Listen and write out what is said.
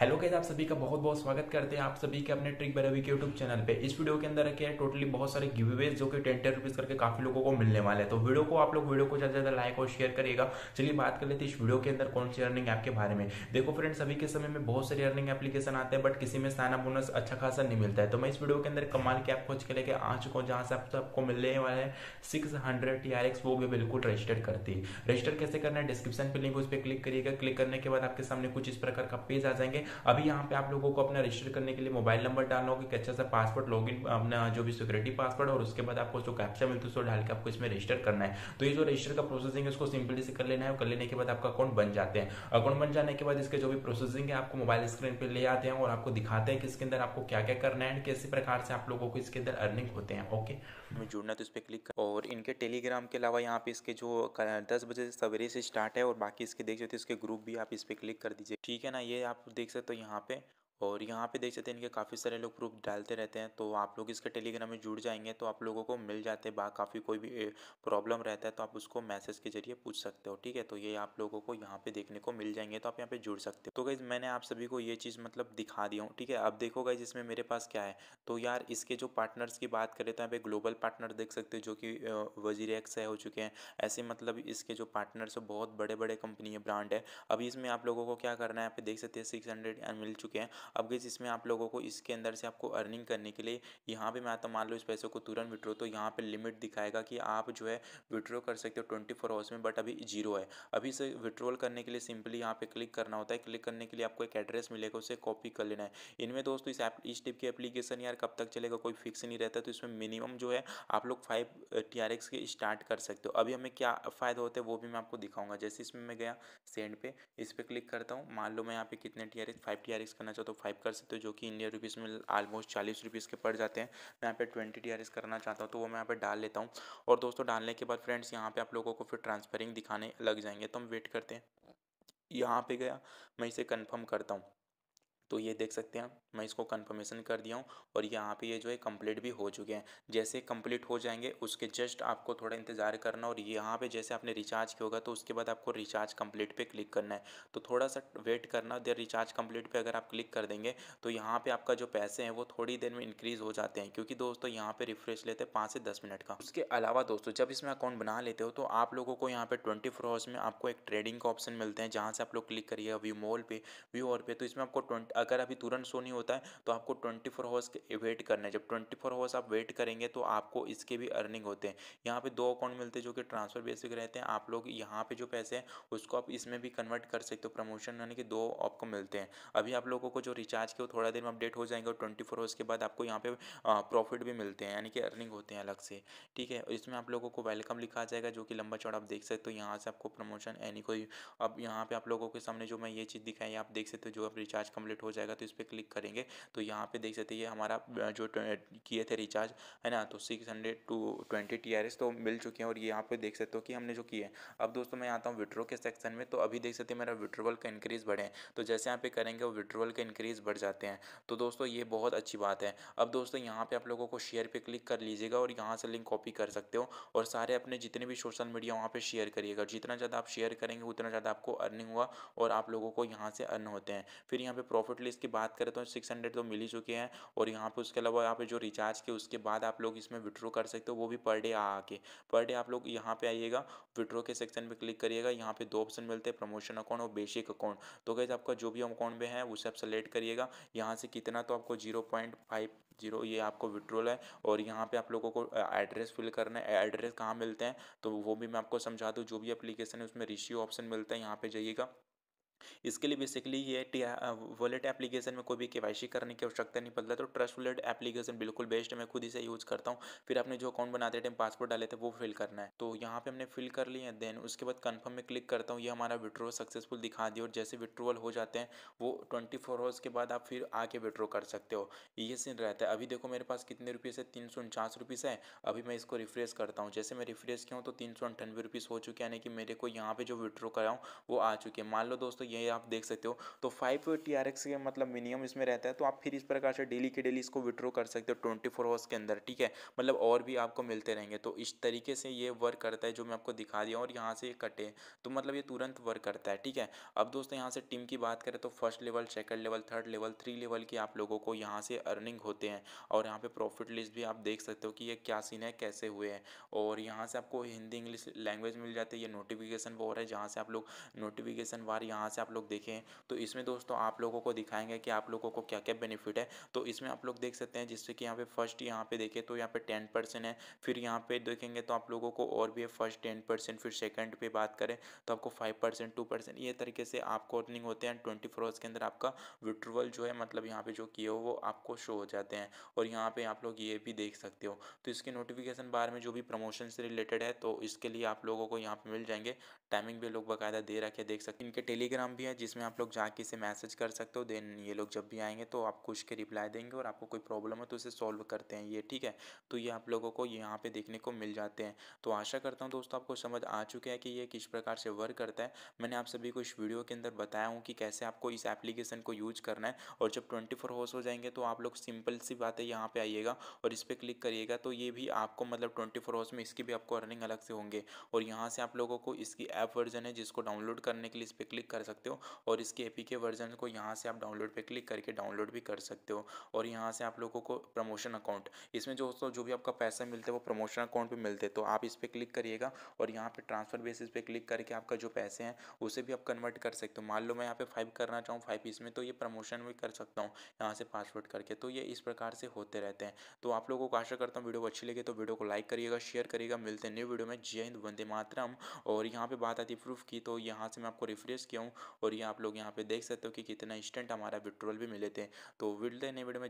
hello कैसे आप सभी का बहुत बहुत स्वागत करते हैं आप सभी के अपने ट्रिक बरवी के यूट्यूब चैनल पे इस वीडियो के अंदर रखे हैं टोटली बहुत सारे गिवेज जो कि टेन टेन रुपीज करके काफी लोगों को मिलने वाले हैं तो वीडियो को आप लोग वीडियो को ज्यादा ज्यादा लाइक और शेयर करिएगा चलिए बात कर लेते हैं इस वीडियो के अंदर कौन सी अर्निंग ऐप के बारे में देखो फ्रेंड सभी के समय में बहुत सारी अर्निंग एप्लीकेशन आते हैं बट किसी में साना बोनस अच्छा खासा नहीं मिलता है तो मैं इस वीडियो के अंदर कमाल की ऐप खोज के लेके आ चुका हूँ जहां से आपको मिलने वाले हैं six hundred T R X वो भी बिल्कुल रजिस्टर करती है रजिस्टर कैसे करना है डिस्क्रिप्शन पे लिंक उस पर क्लिक करिएगा क्लिक करने के बाद आपके सामने कुछ इस प्रकार का पेज आ जाएंगे अभी यहाँ पे आप लोगों को अपना रजिस्टर करने के लिए मोबाइल नंबर डालना होगा एक अच्छा सा पासवर्ड लॉग अपना जो भी सिक्योरिटी पासवर्ड और उसके बाद आपको जो कैप्चा मिलती है उसको डाल के आपको इसमें रजिस्टर करना है तो ये जो रजिस्टर का प्रोसेसिंग है उसको सिंपली से कर लेना है कर लेने के बाद आपका अकाउंट बन जाते हैं अकाउंट बन जाने के बाद इसके जो भी प्रोसेसिंग है आपको मोबाइल स्क्रीन पर ले आते हैं और आपको दिखाते हैं कि इसके अंदर आपको क्या क्या करना है एंड किसी प्रकार से आप लोगों को इसके अंदर अर्निंग होते हैं ओके हमें जुड़ना तो इस पर क्लिक कर और इनके टेलीग्राम के अलावा यहाँ पे इसके जो दस बजे सवेरे से स्टार्ट है और बाकी इसके देख सकते हो इसके ग्रुप भी आप इस पर क्लिक कर दीजिए ठीक है ना ये आप देख सकते से तो यहाँ पे और यहाँ पे देख सकते हैं इनके काफ़ी सारे लोग प्रूफ डालते रहते हैं तो आप लोग इसके टेलीग्राम में जुड़ जाएंगे तो आप लोगों को मिल जाते बा काफ़ी कोई भी प्रॉब्लम रहता है तो आप उसको मैसेज के जरिए पूछ सकते हो ठीक है तो ये आप लोगों को यहाँ पे देखने को मिल जाएंगे तो आप यहाँ पे जुड़ सकते हो तो गाइज मैंने आप सभी को ये चीज़ मतलब दिखा दिया हूँ ठीक है अब देखो गाइज इसमें मेरे पास क्या है तो यार इसके जो पार्टनर्स की बात करें तो यहाँ पे ग्लोबल पार्टनर देख सकते हो जो कि वजीर एक्स है हो चुके हैं ऐसे मतलब इसके जो पार्टनर्स हैं बहुत बड़े बड़े कंपनी है ब्रांड है अभी इसमें आप लोगों को क्या करना है यहाँ पे देख सकते हैं सिक्स हंड्रेड मिल चुके हैं अब गई इसमें आप लोगों को इसके अंदर से आपको अर्निंग करने के लिए यहाँ पर मैं आता मान लो इस पैसे को तुरंत विड्रो तो यहाँ पर लिमिट दिखाएगा कि आप जो है विड्रो कर सकते हो ट्वेंटी फोर आवर्स में बट अभी जीरो है अभी इसे विड्रोल करने के लिए सिंपली यहाँ पे क्लिक करना होता है क्लिक करने के लिए आपको एक एड्रेस मिलेगा उसे कॉपी कर लेना है इनमें दोस्तों इस इस टाइप की एप्लीकेशन यार कब तक चलेगा कोई फिक्स नहीं रहता तो इसमें मिनिमम जो है आप लोग फाइव टी के स्टार्ट कर सकते हो अभी हमें क्या फ़ायदा होता है वो भी मैं आपको दिखाऊंगा जैसे इसमें मैं गया सेंड पे इस पर क्लिक करता हूँ मान लो मैं यहाँ पे कितने T R X five T R X करना चाहता हूँ फाइव कर सकते हो जो कि इंडियन रुपीज़ में आलमोस्ट चालीस रुपीज़ के पड़ जाते हैं मैं यहाँ पे ट्वेंटी डी करना चाहता हूँ तो वो मैं यहाँ पे डाल लेता हूँ और दोस्तों डालने के बाद फ्रेंड्स यहाँ पे आप लोगों को फिर ट्रांसफरिंग दिखाने लग जाएंगे तो हम वेट करते हैं यहाँ पे गया मैं इसे कंफर्म करता हूँ तो ये देख सकते हैं मैं इसको कंफर्मेशन कर दिया हूँ और यहाँ पे ये जो है कंप्लीट भी हो चुके हैं जैसे कंप्लीट हो जाएंगे उसके जस्ट आपको थोड़ा इंतज़ार करना और यहाँ पे जैसे आपने रिचार्ज किया होगा तो उसके बाद आपको रिचार्ज कंप्लीट पे क्लिक करना है तो थोड़ा सा वेट करना देर रिचार्ज कम्प्लीट पर अगर आप क्लिक कर देंगे तो यहाँ पर आपका जो पैसे हैं वो थोड़ी देर में इंक्रीज़ हो जाते हैं क्योंकि दोस्तों यहाँ पर रिफ्रेश लेते हैं पाँच से दस मिनट का उसके अलावा दोस्तों जब इसमें अकाउंट बना लेते हो तो आप लोगों को यहाँ पर ट्वेंटी फोर आवर्स में आपको एक ट्रेडिंग का ऑप्शन मिलते हैं जहाँ से आप लोग क्लिक करिएगा व्यू मॉल पे व्यू और पे तो इसमें आपको अगर अभी तुरंत शो नहीं होता है तो आपको ट्वेंटी फोर आवर्स वेट करना है जब ट्वेंटी फोर आवर्स आप वेट करेंगे तो आपको इसके भी अर्निंग होते हैं यहाँ पे दो अकाउंट मिलते हैं जो कि ट्रांसफर बेसिक रहते हैं आप लोग यहाँ पे जो पैसे हैं उसको आप इसमें भी कन्वर्ट कर सकते हो प्रमोशन यानी कि दो आपको मिलते हैं अभी आप लोगों को जो रिचार्ज के वो थोड़ा देर में अपडेट हो जाएंगे और ट्वेंटी फोर आवर्स के बाद आपको यहाँ पे प्रॉफिट भी मिलते हैं यानी कि अर्निंग होते हैं अलग से ठीक है इसमें आप लोगों को वेलकम लिखा जाएगा जो कि लंबा चौड़ा आप देख सकते हो यहाँ से आपको प्रमोशन यानी कोई अब यहाँ पे आप लोगों के सामने जो मैं ये चीज़ दिखाई आप देख सकते हो जो आप रिचार्ज कम्प्लीट हो हो जाएगा तो इस पर क्लिक करेंगे तो यहाँ पे देख सकते हैं ये हमारा जो किए थे रिचार्ज है ना तो six hundred two twenty T R S तो मिल चुके हैं और ये यहाँ पे देख सकते हो कि हमने जो किए अब दोस्तों मैं आता हूँ विड्रो के सेक्शन में तो अभी देख सकते हैं मेरा विड्रोवल का इंक्रीज़ बढ़े तो जैसे यहाँ पे करेंगे वो विड्रोवल का इंक्रीज़ बढ़ जाते हैं तो दोस्तों ये बहुत अच्छी बात है अब दोस्तों यहाँ पर आप लोगों को शेयर पर क्लिक कर लीजिएगा और यहाँ से लिंक कॉपी कर सकते हो और सारे अपने जितने भी सोशल मीडिया वहाँ पर शेयर करिएगा जितना ज़्यादा आप शेयर करेंगे उतना ज़्यादा आपको अर्निंग हुआ और आप लोगों को यहाँ से अर्न होते हैं फिर यहाँ पर प्रॉफिट टोटली इसकी बात करें तो सिक्स हंड्रेड तो मिल ही चुके हैं और यहाँ पे उसके अलावा यहाँ पे जो रिचार्ज के उसके बाद आप लोग इसमें विड्रो कर सकते हो वो भी पर डे आके पर डे आप लोग यहाँ पे आइएगा विड्रो के सेक्शन में क्लिक करिएगा यहाँ पे दो ऑप्शन मिलते हैं प्रमोशन अकाउंट और बेसिक अकाउंट तो कैसे आपका जो भी अकाउंट में है उसे आप सेलेक्ट करिएगा यहाँ से कितना तो आपको जीरो पॉइंट फाइव जीरो ये आपको विड्रोल है और यहाँ पे आप लोगों को एड्रेस फिल करना है एड्रेस कहाँ मिलते हैं तो वो भी मैं आपको समझा दूँ जो भी एप्लीकेशन है उसमें रिश्यू ऑप्शन मिलता है यहाँ पे जाइएगा इसके लिए बेसिकली ये टी वॉलेट एप्लीकेशन में कोई भी केवाईसी करने की आवश्यकता नहीं पड़ता तो ट्रस्ट वॉलेट एप्लीकेशन बिल्कुल बेस्ट है मैं खुद इसे यूज़ करता हूँ फिर आपने जो अकाउंट बनाते टाइम पासपोर्ट डाले थे वो फिल करना है तो यहाँ पे हमने फिल कर लिए देन उसके बाद कन्फर्म में क्लिक करता हूँ ये हमारा विड्रो सक्सेसफुल दिखा दिया और जैसे विड्रोवल हो जाते हैं वो ट्वेंटी फोर आवर्स के बाद आप फिर आके विड्रो कर सकते हो ये सीन रहता है अभी देखो मेरे पास कितने रुपये से तीन सौ उनचास है अभी मैं इसको रिफ्रेश करता हूँ जैसे मैं रिफ्रेश किया हूँ तो तीन सौ हो चुके हैं यानी कि मेरे को यहाँ पर जो विड्रो कराऊँ वो आ चुके हैं मान लो दोस्तों ये आप देख सकते हो तो फाइव टी आर एक्स के मतलब मिनिमम इसमें रहता है तो आप फिर इस प्रकार से डेली के डेली इसको विड्रॉ कर सकते हो ट्वेंटी फोर आवर्स के अंदर ठीक है मतलब और भी आपको मिलते रहेंगे तो इस तरीके से ये वर्क करता है जो मैं आपको दिखा दिया और यहाँ से ये कटे तो मतलब ये तुरंत वर्क करता है ठीक है अब दोस्तों यहाँ से टीम की बात करें तो first level second level third level three level की आप लोगों को यहाँ से अर्निंग होते हैं और यहाँ पे प्रॉफिट लिस्ट भी आप देख सकते हो कि ये क्या सीन है कैसे हुए हैं और यहाँ से आपको हिंदी इंग्लिश लैंग्वेज मिल जाती है ये नोटिफिकेशन वो है जहाँ से आप लोग नोटिफिकेशन वार यहाँ से से आप लोग देखें तो इसमें दोस्तों आप लोगों को दिखाएंगे कि आप लोगों को क्या क्या बेनिफिट है तो इसमें आप लोग देख सकते हैं जिससे कि यहाँ पे फर्स्ट यहाँ पे देखें तो यहाँ पे टेन परसेंट है फिर यहाँ पे देखेंगे तो आप लोगों को और भी फर्स्ट टेन परसेंट फिर सेकंड पे बात करें तो आपको फाइव परसेंट टू परसेंट ये तरीके से आपको अर्निंग होते हैं ट्वेंटी फोर के अंदर आपका विड्रोवल जो है मतलब यहाँ पे जो किए हो वो आपको शो हो जाते हैं और यहाँ पे आप लोग ये भी देख सकते हो तो इसके नोटिफिकेशन बार में जो भी प्रमोशन से रिलेटेड है तो इसके लिए आप लोगों को यहाँ पे मिल जाएंगे टाइमिंग भी लोग बाकायदा दे रखे देख सकते हैं इनके टेलीग्राम टेलीग्राम भी है जिसमें आप लोग जाके इसे मैसेज कर सकते हो देन ये लोग जब भी आएंगे तो आपको उसके रिप्लाई देंगे और आपको कोई प्रॉब्लम है तो उसे सॉल्व करते हैं ये ठीक है तो ये आप लोगों को यहाँ पे देखने को मिल जाते हैं तो आशा करता हूँ दोस्तों आपको समझ आ चुके हैं कि ये किस प्रकार से वर्क करता है मैंने आप सभी को इस वीडियो के अंदर बताया हूँ कि कैसे आपको इस एप्लीकेशन को यूज करना है और जब ट्वेंटी फोर आवर्स हो जाएंगे तो आप लोग सिंपल सी बात है यहाँ पर आइएगा और इस पर क्लिक करिएगा तो ये भी आपको मतलब ट्वेंटी फोर आवर्स में इसकी भी आपको अर्निंग अलग से होंगे और यहाँ से आप लोगों को इसकी ऐप वर्जन है जिसको डाउनलोड करने के लिए इस पर क्लिक कर सकते सकते हो और इसके ए के वर्जन को यहाँ से आप डाउनलोड पर क्लिक करके डाउनलोड भी कर सकते हो और यहाँ से आप लोगों को प्रमोशन अकाउंट इसमें जो दोस्तों जो भी आपका पैसा मिलता है वो प्रमोशन अकाउंट पर मिलते हैं तो आप इस पर क्लिक करिएगा और यहाँ पर ट्रांसफ़र बेसिस पे क्लिक करके आपका जो पैसे हैं उसे भी आप कन्वर्ट कर सकते हो मान लो मैं यहाँ पे फाइव करना चाहूँ फाइव इसमें तो ये प्रमोशन भी कर सकता हूँ यहाँ से पासवर्ड करके तो ये इस प्रकार से होते रहते हैं तो आप लोगों को आशा करता हूँ वीडियो को अच्छी लगे तो वीडियो को लाइक करिएगा शेयर करिएगा मिलते हैं न्यू वीडियो में जय हिंद वंदे मातरम और यहाँ पर बात आती प्रूफ की तो यहाँ से मैं आपको रिफ्रेश किया हूँ और ये आप लोग यहाँ पे देख सकते हो कि कितना इंस्टेंट हमारा विड्रॉल भी मिले थे तो विड्रॉल ने वीडियो में